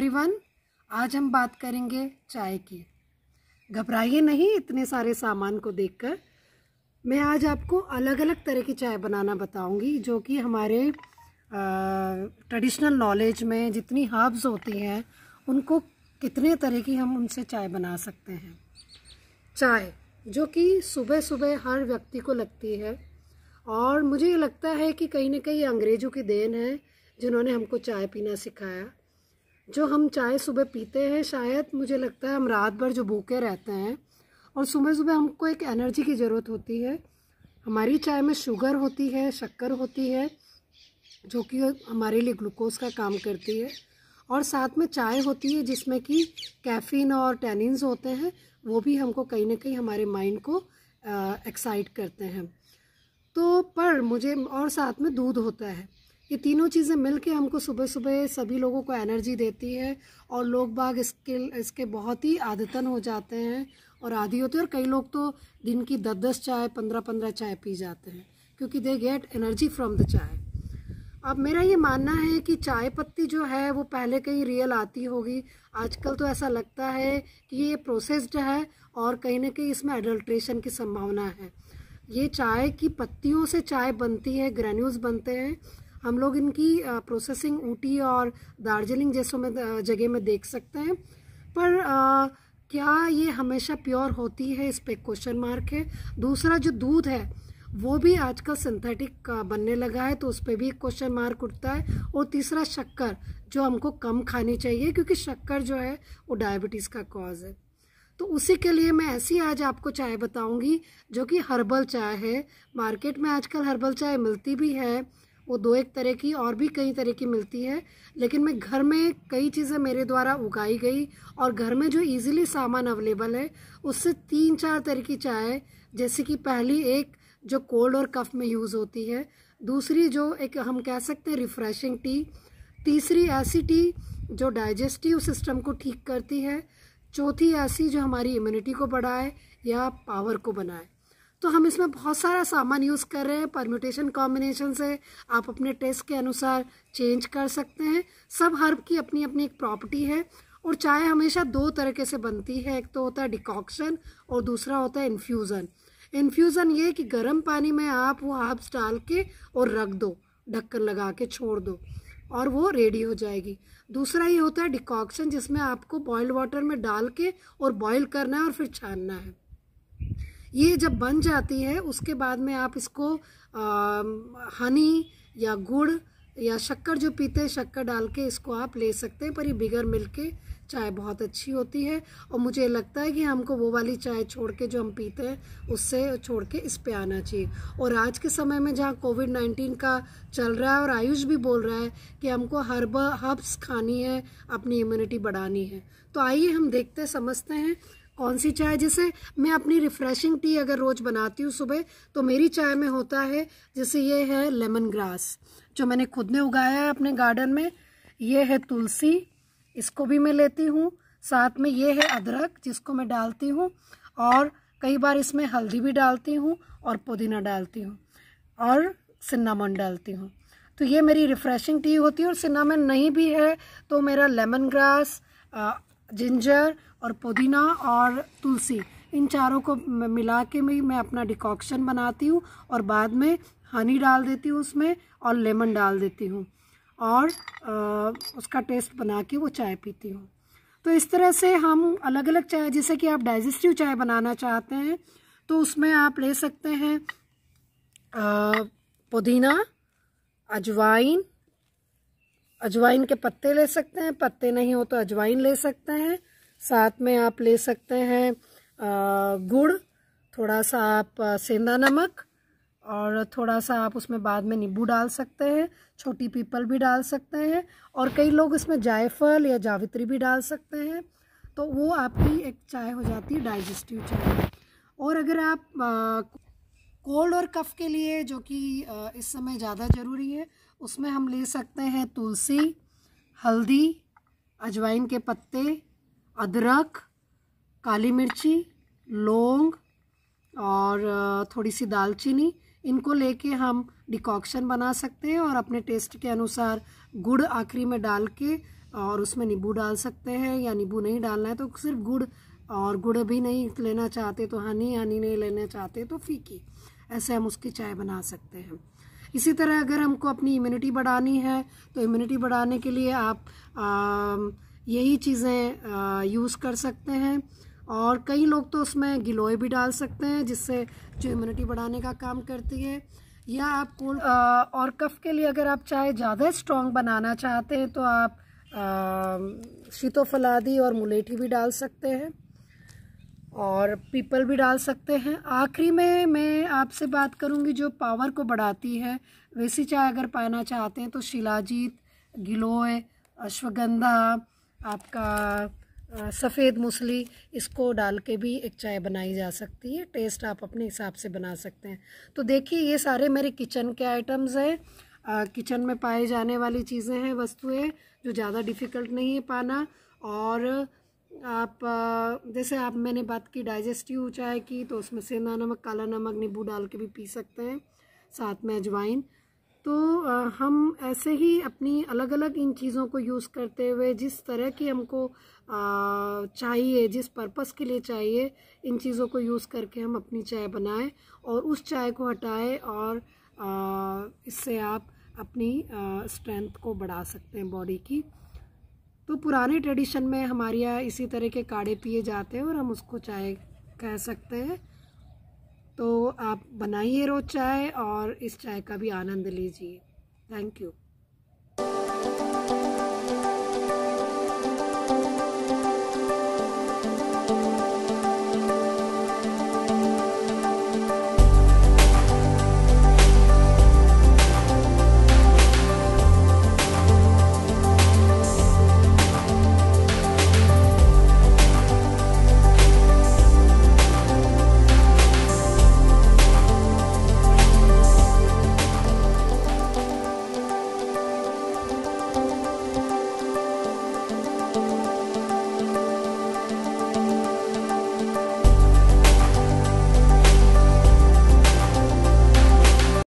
everyone आज हम बात करेंगे चाय की घबराइए नहीं इतने सारे सामान को देखकर मैं आज आपको अलग अलग तरह की चाय बनाना बताऊंगी जो कि हमारे ट्रेडिशनल नॉलेज में जितनी हर्ब्स होती हैं उनको कितने तरह की हम उनसे चाय बना सकते हैं चाय जो कि सुबह सुबह हर व्यक्ति को लगती है और मुझे लगता है कि कहीं ना कहीं अंग्रेज़ों की देन है जिन्होंने हमको चाय पीना सिखाया जो हम चाय सुबह पीते हैं शायद मुझे लगता है हम रात भर जो भूखे रहते हैं और सुबह सुबह हमको एक एनर्जी की ज़रूरत होती है हमारी चाय में शुगर होती है शक्कर होती है जो कि हमारे लिए ग्लूकोज का काम करती है और साथ में चाय होती है जिसमें कि कैफीन और टैनिन्स होते हैं वो भी हमको कहीं ना कहीं हमारे माइंड को एक्साइट करते हैं तो पर मुझे और साथ में दूध होता है ये तीनों चीज़ें मिलके हमको सुबह सुबह सभी लोगों को एनर्जी देती है और लोग बाग इसके इसके बहुत ही आदतन हो जाते हैं और आदि होते हैं और कई लोग तो दिन की दस दस चाय पंद्रह पंद्रह चाय पी जाते हैं क्योंकि they get energy from the chai अब मेरा ये मानना है कि चाय पत्ती जो है वो पहले कहीं रियल आती होगी आजकल तो ऐसा लगता है कि ये प्रोसेस्ड है और कहीं ना कहीं इसमें एडल्ट्रेशन की संभावना है ये चाय की पत्तियों से चाय बनती है ग्रेन्यूल्स बनते हैं हम लोग इनकी प्रोसेसिंग ऊटी और दार्जिलिंग जैसों में जगह में देख सकते हैं पर आ, क्या ये हमेशा प्योर होती है इस पर क्वेश्चन मार्क है दूसरा जो दूध है वो भी आजकल सिंथेटिक बनने लगा है तो उस पर भी एक क्वेश्चन मार्क उठता है और तीसरा शक्कर जो हमको कम खानी चाहिए क्योंकि शक्कर जो है वो डायबिटीज़ का कॉज है तो उसी के लिए मैं ऐसी आज आपको चाय बताऊंगी जो कि हर्बल चाय है मार्केट में आजकल हर्बल चाय मिलती भी है वो दो एक तरह की और भी कई तरह की मिलती है लेकिन मैं घर में कई चीज़ें मेरे द्वारा उगाई गई और घर में जो इजीली सामान अवेलेबल है उससे तीन चार तरह की चाय जैसे कि पहली एक जो कोल्ड और कफ में यूज़ होती है दूसरी जो एक हम कह सकते हैं रिफ़्रेशिंग टी तीसरी ऐसी टी जो डाइजेस्टिव सिस्टम को ठीक करती है चौथी ऐसी जो हमारी इम्यूनिटी को बढ़ाए या पावर को बनाए तो हम इसमें बहुत सारा सामान यूज़ कर रहे हैं परम्यूटेशन कॉम्बिनेशन से आप अपने टेस्ट के अनुसार चेंज कर सकते हैं सब हर्ब की अपनी अपनी एक प्रॉपर्टी है और चाय हमेशा दो तरीके से बनती है एक तो होता है डिकॉक्शन और दूसरा होता है इन्फ्यूज़न इन्फ्यूज़न ये कि गर्म पानी में आप वो हर्ब्स डाल के और रख दो ढक्कन लगा के छोड़ दो और वो रेडी हो जाएगी दूसरा ये होता है डिकॉक्शन जिसमें आपको बॉयल्ड वाटर में डाल के और बॉयल करना है और फिर छानना है ये जब बन जाती है उसके बाद में आप इसको हनी या गुड़ या शक्कर जो पीते हैं शक्कर डाल के इसको आप ले सकते हैं पर ये बिगर मिल्क के चाय बहुत अच्छी होती है और मुझे लगता है कि हमको वो वाली चाय छोड़ के जो हम पीते हैं उससे छोड़ के इस पे आना चाहिए और आज के समय में जहाँ कोविड नाइन्टीन का चल रहा है और आयुष भी बोल रहा है कि हमको हर्ब हर्ब्स खानी है अपनी इम्यूनिटी बढ़ानी है तो आइए हम देखते समझते हैं कौन सी चाय जैसे मैं अपनी रिफ्रेशिंग टी अगर रोज़ बनाती हूँ सुबह तो मेरी चाय में होता है जैसे ये है लेमन ग्रास जो मैंने खुद ने उगाया है अपने गार्डन में ये है तुलसी इसको भी मैं लेती हूँ साथ में ये है अदरक जिसको मैं डालती हूँ और कई बार इसमें हल्दी भी डालती हूँ और पुदीना डालती हूँ और सिन्नामन डालती हूँ तो ये मेरी रिफ़्रेशिंग टी होती है और सिन्नामन नहीं भी है तो मेरा लेमन ग्रास जिंजर और पुदीना और तुलसी इन चारों को मिला के भी मैं अपना डिकॉक्शन बनाती हूँ और बाद में हनी डाल देती हूँ उसमें और लेमन डाल देती हूँ और आ, उसका टेस्ट बना के वो चाय पीती हूँ तो इस तरह से हम अलग अलग चाय जैसे कि आप डाइजेस्टिव चाय बनाना चाहते हैं तो उसमें आप ले सकते हैं पुदीना अजवाइन अजवाइन के पत्ते ले सकते हैं पत्ते नहीं हो तो अजवाइन ले सकते हैं साथ में आप ले सकते हैं गुड़ थोड़ा सा आप सेंधा नमक और थोड़ा सा आप उसमें बाद में नींबू डाल सकते हैं छोटी पीपल भी डाल सकते हैं और कई लोग इसमें जायफल या जावित्री भी डाल सकते हैं तो वो आपकी एक चाय हो जाती है डाइजेस्टिव चाय और अगर आप कोल्ड और कफ़ के लिए जो कि इस समय ज़्यादा ज़रूरी है उसमें हम ले सकते हैं तुलसी हल्दी अजवाइन के पत्ते अदरक काली मिर्ची लौंग और थोड़ी सी दालचीनी इनको लेके हम डिकॉक्शन बना सकते हैं और अपने टेस्ट के अनुसार गुड़ आखिरी में डाल के और उसमें नींबू डाल सकते हैं या नींबू नहीं डालना है तो सिर्फ गुड़ और गुड़ भी नहीं लेना चाहते तो हनी हनी नहीं लेना चाहते तो फीकी ऐसे हम उसकी चाय बना सकते हैं इसी तरह अगर हमको अपनी इम्यूनिटी बढ़ानी है तो इम्यूनिटी बढ़ाने के लिए आप यही चीज़ें यूज़ कर सकते हैं और कई लोग तो उसमें गिलोय भी डाल सकते हैं जिससे जो इम्यूनिटी बढ़ाने का काम करती है या आप कोल्ड और कफ के लिए अगर आप चाय ज़्यादा स्ट्रॉन्ग बनाना चाहते हैं तो आप शीतोफलादी और मुलेठी भी डाल सकते हैं और पीपल भी डाल सकते हैं आखिरी में मैं आपसे बात करूंगी जो पावर को बढ़ाती है वैसी चाय अगर पाना चाहते हैं तो शिलाजीत गिलोय अश्वगंधा आपका सफ़ेद मूसली इसको डाल के भी एक चाय बनाई जा सकती है टेस्ट आप अपने हिसाब से बना सकते हैं तो देखिए ये सारे मेरे किचन के आइटम्स हैं किचन में पाए जाने वाली चीज़ें हैं वस्तुएं जो ज़्यादा डिफ़िकल्ट नहीं है पाना और आप जैसे आप मैंने बात की डाइजेस्टिव चाय की तो उसमें सेंधा नमक काला नमक नींबू डाल के भी पी सकते हैं साथ में अजवाइन तो हम ऐसे ही अपनी अलग अलग इन चीज़ों को यूज़ करते हुए जिस तरह की हमको चाहिए जिस पर्पस के लिए चाहिए इन चीज़ों को यूज़ करके हम अपनी चाय बनाएं और उस चाय को हटाएं और इससे आप अपनी स्ट्रेंथ को बढ़ा सकते हैं बॉडी की तो पुराने ट्रेडिशन में हमारे यहाँ इसी तरह के काढ़े पिए जाते हैं और हम उसको चाय कह सकते हैं तो आप बनाइए रोज़ चाय और इस चाय का भी आनंद लीजिए थैंक यू